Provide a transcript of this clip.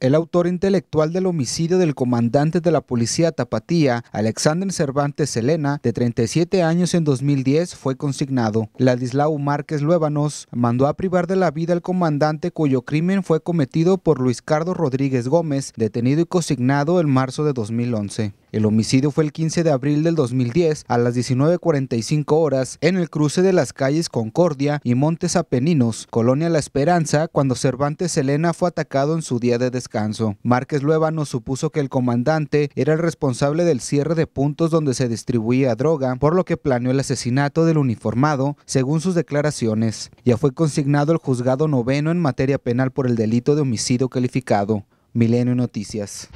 el autor intelectual del homicidio del comandante de la policía Tapatía, Alexander Cervantes Elena, de 37 años en 2010, fue consignado. Ladislao Márquez Luébanos mandó a privar de la vida al comandante cuyo crimen fue cometido por Luis Cardo Rodríguez Gómez, detenido y consignado en marzo de 2011. El homicidio fue el 15 de abril del 2010 a las 19.45 horas en el cruce de las calles Concordia y Montes Apeninos, Colonia La Esperanza, cuando Cervantes Elena fue atacado en su día de descanso. Márquez nos supuso que el comandante era el responsable del cierre de puntos donde se distribuía droga, por lo que planeó el asesinato del uniformado, según sus declaraciones. Ya fue consignado al juzgado noveno en materia penal por el delito de homicidio calificado. Milenio Noticias.